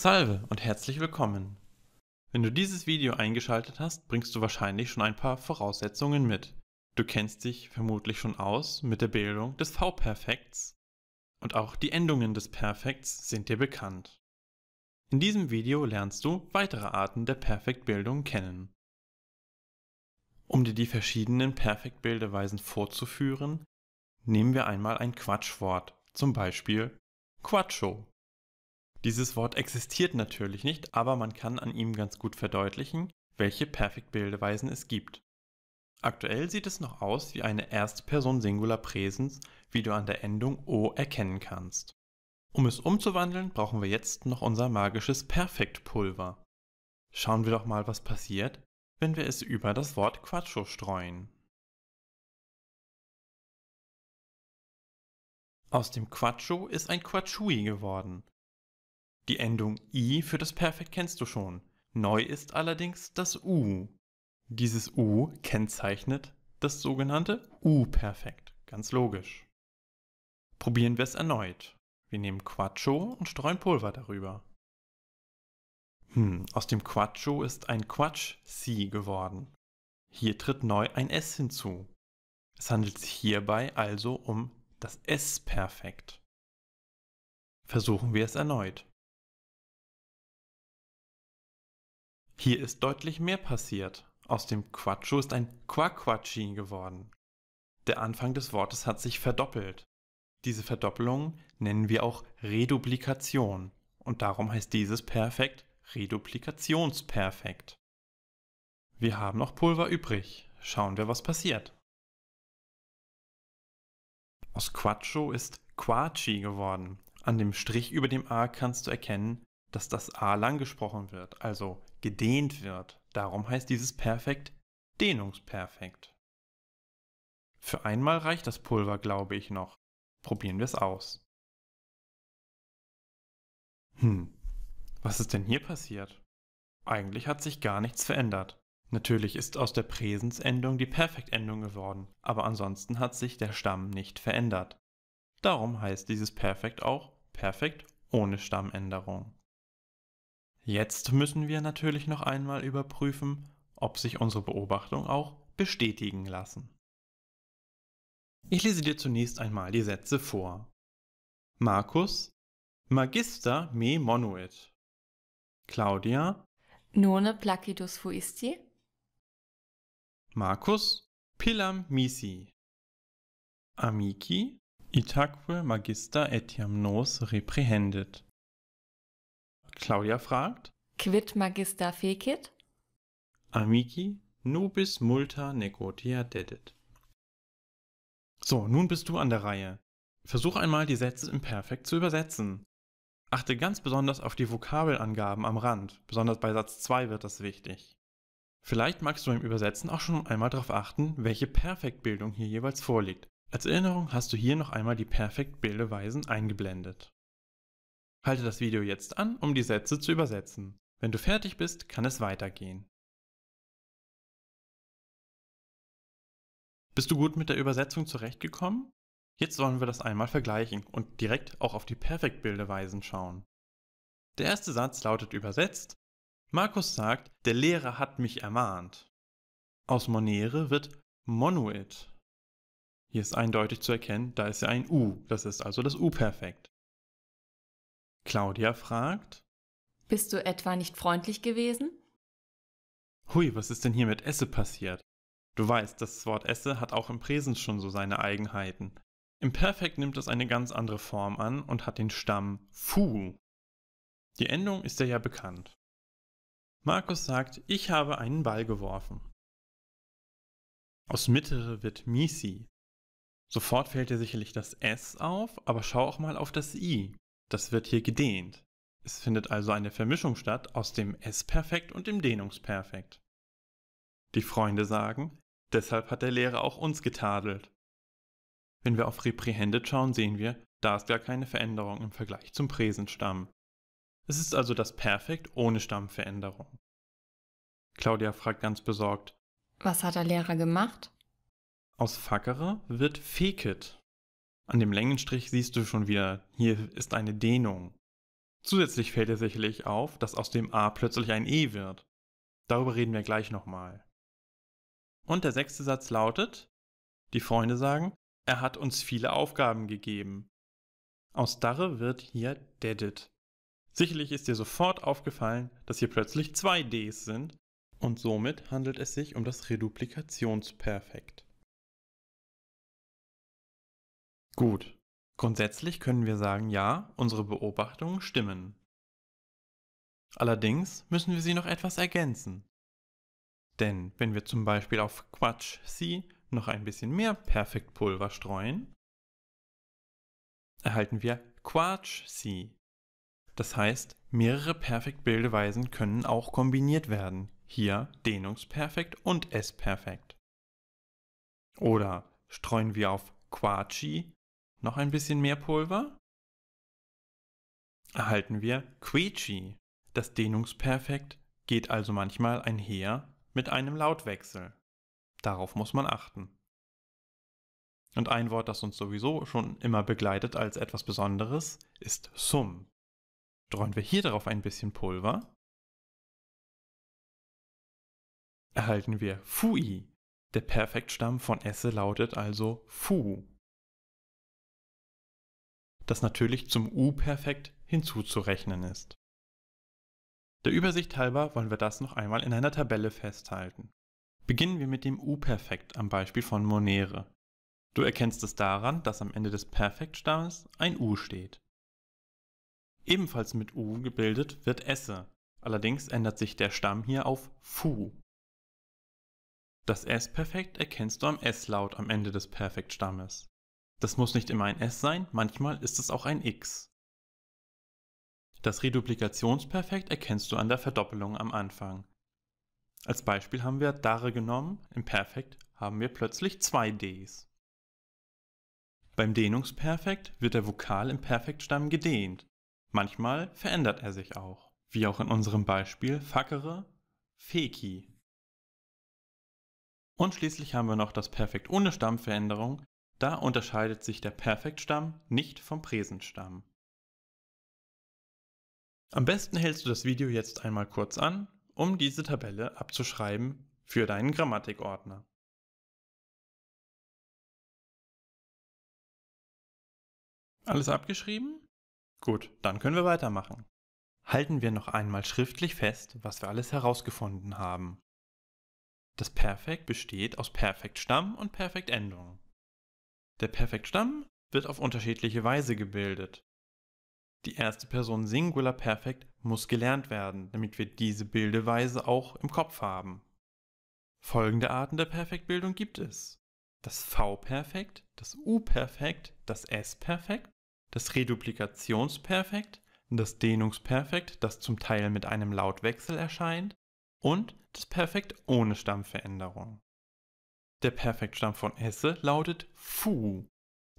Salve und herzlich willkommen! Wenn du dieses Video eingeschaltet hast, bringst du wahrscheinlich schon ein paar Voraussetzungen mit. Du kennst dich vermutlich schon aus mit der Bildung des V-Perfekts und auch die Endungen des Perfekts sind dir bekannt. In diesem Video lernst du weitere Arten der Perfektbildung kennen. Um dir die verschiedenen Perfektbildeweisen vorzuführen, nehmen wir einmal ein Quatschwort, zum Beispiel Quatscho. Dieses Wort existiert natürlich nicht, aber man kann an ihm ganz gut verdeutlichen, welche Perfektbildeweisen es gibt. Aktuell sieht es noch aus wie eine Erstperson Singular Präsens, wie du an der Endung o erkennen kannst. Um es umzuwandeln, brauchen wir jetzt noch unser magisches Perfektpulver. Schauen wir doch mal, was passiert, wenn wir es über das Wort Quattro streuen. Aus dem Quattro ist ein Quatschui geworden, die Endung i für das Perfekt kennst du schon. Neu ist allerdings das u. Dieses u kennzeichnet das sogenannte u-Perfekt. Ganz logisch. Probieren wir es erneut. Wir nehmen Quattro und streuen Pulver darüber. Hm, aus dem Quattro ist ein Quatsch-Si geworden. Hier tritt neu ein S hinzu. Es handelt sich hierbei also um das S-Perfekt. Versuchen wir es erneut. Hier ist deutlich mehr passiert. Aus dem Quatscho ist ein Quaquatschi geworden. Der Anfang des Wortes hat sich verdoppelt. Diese Verdoppelung nennen wir auch Reduplikation und darum heißt dieses Perfekt Reduplikationsperfekt. Wir haben noch Pulver übrig. Schauen wir, was passiert. Aus Quatscho ist Quatschi geworden. An dem Strich über dem A kannst du erkennen, dass das A lang gesprochen wird, also gedehnt wird. Darum heißt dieses Perfekt Dehnungsperfekt. Für einmal reicht das Pulver, glaube ich noch. Probieren wir es aus. Hm, was ist denn hier passiert? Eigentlich hat sich gar nichts verändert. Natürlich ist aus der Präsensendung die Perfektendung geworden, aber ansonsten hat sich der Stamm nicht verändert. Darum heißt dieses Perfekt auch Perfekt ohne Stammänderung. Jetzt müssen wir natürlich noch einmal überprüfen, ob sich unsere Beobachtungen auch bestätigen lassen. Ich lese dir zunächst einmal die Sätze vor. Markus Magister me monuit. Claudia None placidus fuisti. Markus Pilam misi. Amici Itaque magister etiam nos reprehendit. Claudia fragt. Quid magister fecit? Amici, nubis multa negotia dedit. So, nun bist du an der Reihe. Versuch einmal, die Sätze im Perfekt zu übersetzen. Achte ganz besonders auf die Vokabelangaben am Rand, besonders bei Satz 2 wird das wichtig. Vielleicht magst du im Übersetzen auch schon einmal darauf achten, welche Perfektbildung hier jeweils vorliegt. Als Erinnerung hast du hier noch einmal die Perfektbildeweisen eingeblendet. Halte das Video jetzt an, um die Sätze zu übersetzen. Wenn du fertig bist, kann es weitergehen. Bist du gut mit der Übersetzung zurechtgekommen? Jetzt wollen wir das einmal vergleichen und direkt auch auf die Perfektbildeweisen schauen. Der erste Satz lautet übersetzt, Markus sagt, der Lehrer hat mich ermahnt. Aus monere wird monuit. Hier ist eindeutig zu erkennen, da ist ja ein U, das ist also das U-Perfekt. Claudia fragt. Bist du etwa nicht freundlich gewesen? Hui, was ist denn hier mit Esse passiert? Du weißt, das Wort Esse hat auch im Präsens schon so seine Eigenheiten. Im Perfekt nimmt es eine ganz andere Form an und hat den Stamm fu. Die Endung ist dir ja bekannt. Markus sagt, ich habe einen Ball geworfen. Aus mittere wird misi. Sofort fällt dir sicherlich das S auf, aber schau auch mal auf das I. Das wird hier gedehnt. Es findet also eine Vermischung statt aus dem S-Perfekt und dem Dehnungsperfekt. Die Freunde sagen, deshalb hat der Lehrer auch uns getadelt. Wenn wir auf Reprehended schauen, sehen wir, da ist gar keine Veränderung im Vergleich zum Präsenstamm. Es ist also das Perfekt ohne Stammveränderung. Claudia fragt ganz besorgt, was hat der Lehrer gemacht? Aus Fackere wird Feket. An dem Längenstrich siehst du schon wieder, hier ist eine Dehnung. Zusätzlich fällt dir sicherlich auf, dass aus dem A plötzlich ein E wird. Darüber reden wir gleich nochmal. Und der sechste Satz lautet, die Freunde sagen, er hat uns viele Aufgaben gegeben. Aus Darre wird hier dedet. Sicherlich ist dir sofort aufgefallen, dass hier plötzlich zwei Ds sind und somit handelt es sich um das Reduplikationsperfekt. Gut. Grundsätzlich können wir sagen, ja, unsere Beobachtungen stimmen. Allerdings müssen wir sie noch etwas ergänzen. Denn wenn wir zum Beispiel auf Quatsch C noch ein bisschen mehr Perfektpulver streuen, erhalten wir Quatsch C. Das heißt, mehrere Perfektbildeweisen können auch kombiniert werden. Hier Dehnungsperfekt und S-Perfekt. Oder streuen wir auf Quatschi noch ein bisschen mehr Pulver? Erhalten wir Quietschi. Das Dehnungsperfekt geht also manchmal einher mit einem Lautwechsel. Darauf muss man achten. Und ein Wort, das uns sowieso schon immer begleitet als etwas Besonderes, ist Sum. Streuen wir hier drauf ein bisschen Pulver, erhalten wir Fui. Der Perfektstamm von esse lautet also Fu das natürlich zum U-Perfekt hinzuzurechnen ist. Der Übersicht halber wollen wir das noch einmal in einer Tabelle festhalten. Beginnen wir mit dem U-Perfekt am Beispiel von Monere. Du erkennst es daran, dass am Ende des Perfektstammes ein U steht. Ebenfalls mit U gebildet wird Esse, allerdings ändert sich der Stamm hier auf Fu. Das S-Perfekt erkennst du am S-Laut am Ende des Perfektstammes. Das muss nicht immer ein S sein, manchmal ist es auch ein X. Das Reduplikationsperfekt erkennst du an der Verdoppelung am Anfang. Als Beispiel haben wir Dare genommen, im Perfekt haben wir plötzlich zwei Ds. Beim Dehnungsperfekt wird der Vokal im Perfektstamm gedehnt. Manchmal verändert er sich auch, wie auch in unserem Beispiel Fackere, Feki. Und schließlich haben wir noch das Perfekt ohne Stammveränderung, da unterscheidet sich der Perfektstamm nicht vom Präsensstamm. Am besten hältst du das Video jetzt einmal kurz an, um diese Tabelle abzuschreiben für deinen Grammatikordner. Alles abgeschrieben? Gut, dann können wir weitermachen. Halten wir noch einmal schriftlich fest, was wir alles herausgefunden haben. Das Perfekt besteht aus Perfektstamm und Perfektendung. Der Perfektstamm wird auf unterschiedliche Weise gebildet. Die erste Person Singular Perfekt muss gelernt werden, damit wir diese Bildeweise auch im Kopf haben. Folgende Arten der Perfektbildung gibt es. Das V-Perfekt, das U-Perfekt, das S-Perfekt, das Reduplikationsperfekt, das Dehnungsperfekt, das zum Teil mit einem Lautwechsel erscheint, und das Perfekt ohne Stammveränderung. Der Perfektstamm von esse lautet fu.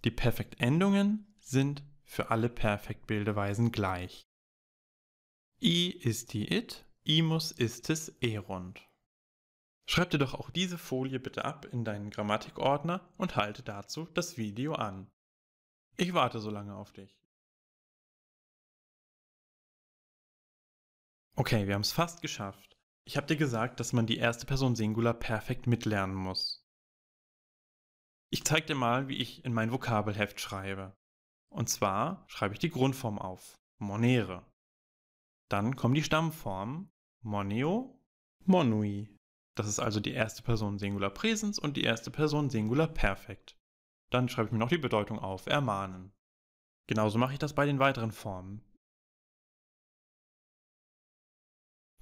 Die Perfektendungen sind für alle Perfektbildeweisen gleich. I ist die it, imus ist es erund. Schreib dir doch auch diese Folie bitte ab in deinen Grammatikordner und halte dazu das Video an. Ich warte so lange auf dich. Okay, wir haben es fast geschafft. Ich habe dir gesagt, dass man die erste Person Singular perfekt mitlernen muss. Ich zeig dir mal, wie ich in mein Vokabelheft schreibe. Und zwar schreibe ich die Grundform auf, monere. Dann kommen die Stammformen, moneo, monui. Das ist also die erste Person Singular Präsens und die erste Person Singular Perfekt. Dann schreibe ich mir noch die Bedeutung auf, ermahnen. Genauso mache ich das bei den weiteren Formen.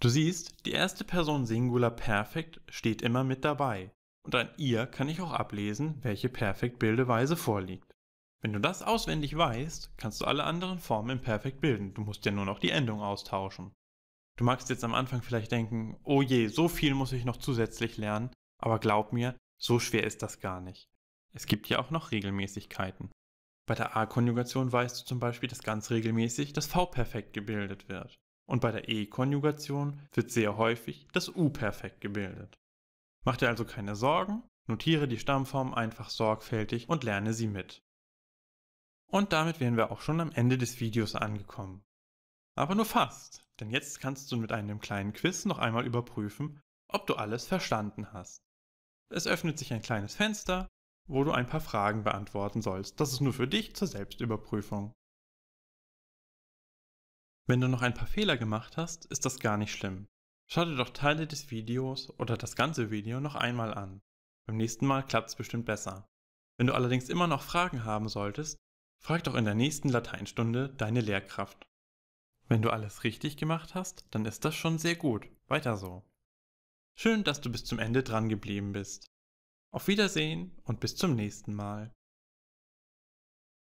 Du siehst, die erste Person Singular Perfekt steht immer mit dabei und an ihr kann ich auch ablesen, welche Perfektbildeweise vorliegt. Wenn du das auswendig weißt, kannst du alle anderen Formen im Perfekt bilden, du musst ja nur noch die Endung austauschen. Du magst jetzt am Anfang vielleicht denken, oh je, so viel muss ich noch zusätzlich lernen, aber glaub mir, so schwer ist das gar nicht. Es gibt ja auch noch Regelmäßigkeiten. Bei der A-Konjugation weißt du zum Beispiel, dass ganz regelmäßig das V-Perfekt gebildet wird. Und bei der E-Konjugation wird sehr häufig das U-Perfekt gebildet. Mach dir also keine Sorgen, notiere die Stammform einfach sorgfältig und lerne sie mit. Und damit wären wir auch schon am Ende des Videos angekommen. Aber nur fast, denn jetzt kannst du mit einem kleinen Quiz noch einmal überprüfen, ob du alles verstanden hast. Es öffnet sich ein kleines Fenster, wo du ein paar Fragen beantworten sollst. Das ist nur für dich zur Selbstüberprüfung. Wenn du noch ein paar Fehler gemacht hast, ist das gar nicht schlimm. Schau dir doch Teile des Videos oder das ganze Video noch einmal an. Beim nächsten Mal klappt es bestimmt besser. Wenn du allerdings immer noch Fragen haben solltest, frag doch in der nächsten Lateinstunde deine Lehrkraft. Wenn du alles richtig gemacht hast, dann ist das schon sehr gut. Weiter so. Schön, dass du bis zum Ende dran geblieben bist. Auf Wiedersehen und bis zum nächsten Mal.